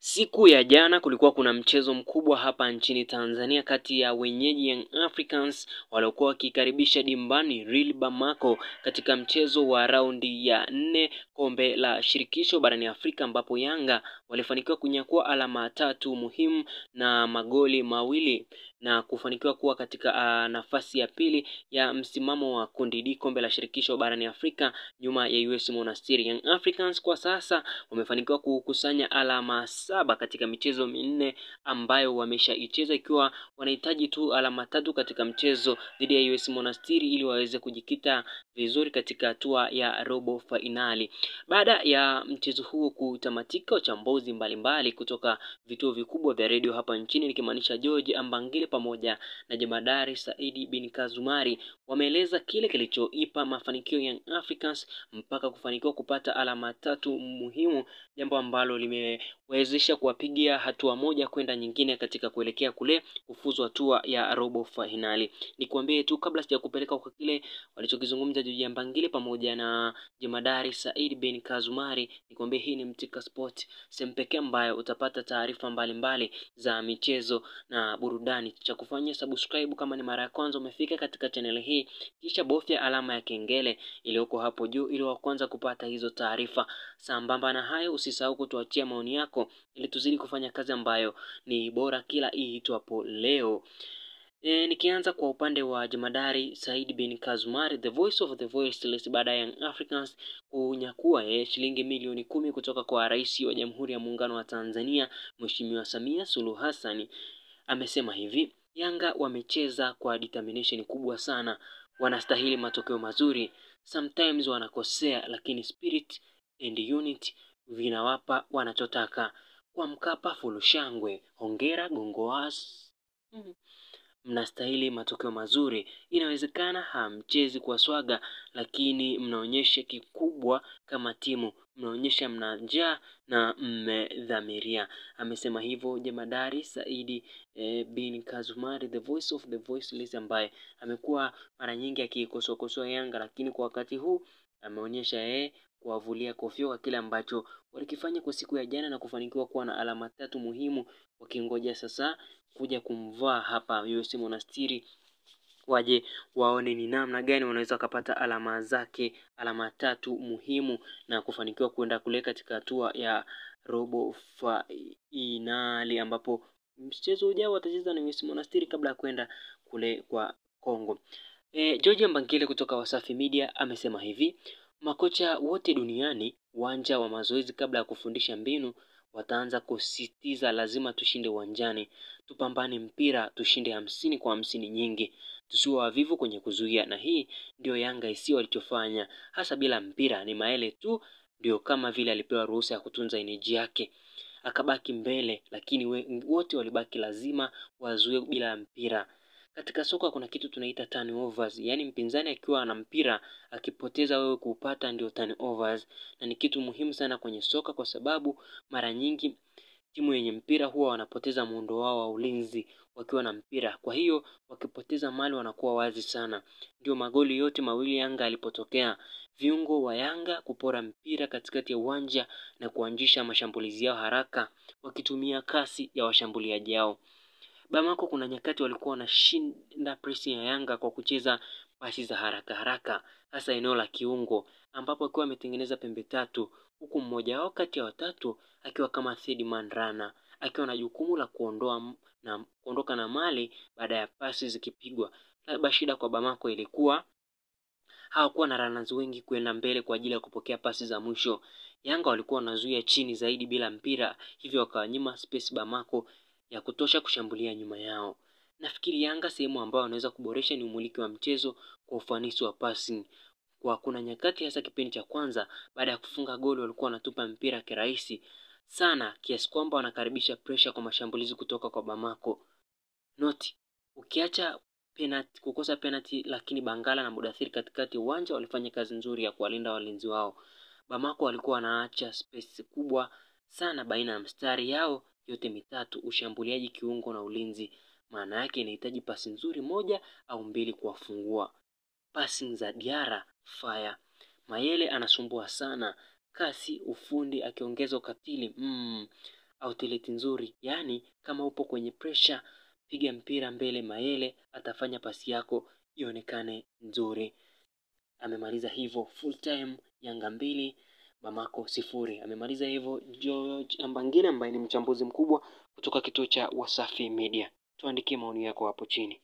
Siku ya jana kulikuwa kuna mchezo mkubwa hapa nchini Tanzania kati ya wenyeji Young Africans waliokuwa wakikaribisha dimbani Real Bamako katika mchezo wa raundi ya nne kombe la shirikisho barani Afrika ambapo Yanga walifanikiwa kunyakua alama tatu muhimu na magoli mawili na kufanikiwa kuwa katika uh, nafasi ya pili ya msimamo wa kundi D kombe la shirikisho barani Afrika nyuma ya US Monastir. Young Africans kwa sasa wamefanikiwa kukusanya alama saba katika michezo minne ambayo wameshaicheza, ikiwa wanahitaji tu alama tatu katika mchezo dhidi ya US Monastir ili waweze kujikita vizuri katika hatua ya robo fainali. Baada ya mchezo huo kutamatika, wachambuzi mbalimbali kutoka vituo vikubwa vya redio hapa nchini nikimaanisha George Ambangile pamoja na jemadari Saidi bin Kazumari wameeleza kile kilichoipa mafanikio Young Africans mpaka kufanikiwa kupata alama tatu muhimu, jambo ambalo limewezesha kuwapigia hatua moja kwenda nyingine katika kuelekea kule kufuzu hatua ya robo fainali. Nikwambie tu kabla sijakupeleka kwa kile walichokizungumza Juja Mbangile pamoja na jemadari Saidi bin Kazumari, nikwambie hii ni Mtika Sport, sehemu pekee ambayo utapata taarifa mbalimbali za michezo na burudani cha kufanya subscribe kama ni mara ya kwanza umefika katika chaneli hii, kisha bofya alama ya kengele iliyoko hapo juu ili wa kwanza kupata hizo taarifa. Sambamba na hayo, usisahau kutuachia maoni yako ili tuzidi kufanya kazi ambayo ni bora kila iitwapo leo. E, nikianza kwa upande wa jemadari Said bin Kazumari the voice of the voiceless baada ya Africans kunyakua eh, shilingi milioni kumi kutoka kwa rais wa Jamhuri ya Muungano wa Tanzania Mheshimiwa Samia Suluhu Hassan amesema hivi, Yanga wamecheza kwa determination kubwa sana, wanastahili matokeo mazuri. Sometimes wanakosea, lakini spirit and unit vinawapa wanachotaka. Kwa Mkapa full shangwe, hongera Gongoas. Mm-hmm mnastahili matokeo mazuri. Inawezekana hamchezi kwa swaga, lakini mnaonyesha kikubwa kama timu, mnaonyesha mna njaa na mmedhamiria. Amesema hivyo jemadari Saidi e, bin Kazumari, the voice of the voiceless, ambaye amekuwa mara nyingi akiikosoakosoa Yanga, lakini kwa wakati huu ameonyesha yeye eh, kuwavulia kwa kile ambacho walikifanya kwa siku ya jana na kufanikiwa kuwa na alama tatu muhimu, wakingoja sasa kuja kumvaa hapa USM Monastiri waje waone ni namna gani wanaweza wakapata alama zake, alama tatu muhimu na kufanikiwa kuenda kule katika hatua ya robo fainali, ambapo mchezo ujao watacheza na USM Monastiri kabla ya kwenda kule kwa Kongo. E, George Mbangile kutoka Wasafi Media amesema hivi: Makocha wote duniani, uwanja wa mazoezi kabla ya kufundisha mbinu, wataanza kusisitiza lazima tushinde uwanjani, tupambane mpira, tushinde hamsini kwa hamsini nyingi, tusiwe wavivu kwenye kuzuia. Na hii ndio Yanga isiyo walichofanya, hasa bila mpira. Ni Maele tu ndio kama vile alipewa ruhusa ya kutunza eneji yake akabaki mbele, lakini wote walibaki lazima wazuie bila mpira. Katika soka kuna kitu tunaita turnovers, yaani mpinzani akiwa ana mpira akipoteza wewe kuupata ndio turnovers, na ni kitu muhimu sana kwenye soka kwa sababu mara nyingi timu yenye mpira huwa wanapoteza muundo wao wa ulinzi wakiwa na mpira. Kwa hiyo wakipoteza mali wanakuwa wazi sana. Ndio magoli yote mawili Yanga alipotokea viungo wa Yanga kupora mpira katikati ya uwanja na kuanzisha mashambulizi yao haraka wakitumia kasi ya washambuliaji yao Bamako kuna nyakati walikuwa wanashinda presi ya Yanga kwa kucheza pasi za haraka haraka, hasa eneo la kiungo, ambapo akiwa ametengeneza pembe tatu, huku mmoja wao kati ya watatu akiwa kama Thedman Rana akiwa na jukumu la kuondoa na kuondoka na mali baada ya pasi zikipigwa. Labda shida kwa Bamako ilikuwa hawakuwa na runners wengi kwenda mbele kwa ajili ya kupokea pasi za mwisho. Yanga walikuwa wanazuia chini zaidi bila mpira, hivyo wakawanyima space Bamako ya kutosha kushambulia nyuma yao. Nafikiri Yanga sehemu ambayo wanaweza kuboresha ni umiliki wa mchezo kwa ufanisi wa passing. Kwa kuna nyakati hasa kipindi cha kwanza baada ya kufunga goli walikuwa wanatupa mpira kirahisi sana kiasi kwamba wanakaribisha pressure kwa mashambulizi kutoka kwa Bamako. Noti, ukiacha penalti, kukosa penalti lakini Bangala na Mudathiri katikati uwanja walifanya kazi nzuri ya kuwalinda walinzi wao. Bamako walikuwa wanaacha space kubwa sana baina ya mstari yao yote mitatu, ushambuliaji, kiungo na ulinzi. Maana yake inahitaji pasi nzuri moja au mbili kuwafungua. Pasi za Diara fire. Mayele anasumbua sana, kasi, ufundi, akiongeza ukatili mm. Outlet nzuri, yaani kama upo kwenye pressure, piga mpira mbele. Mayele atafanya pasi yako ionekane nzuri. Amemaliza hivyo. Full time Yanga mbili Bamako sifuri. Amemaliza hivyo George ambangile ambaye ni mchambuzi mkubwa kutoka kituo cha Wasafi Media. Tuandikie maoni yako hapo chini.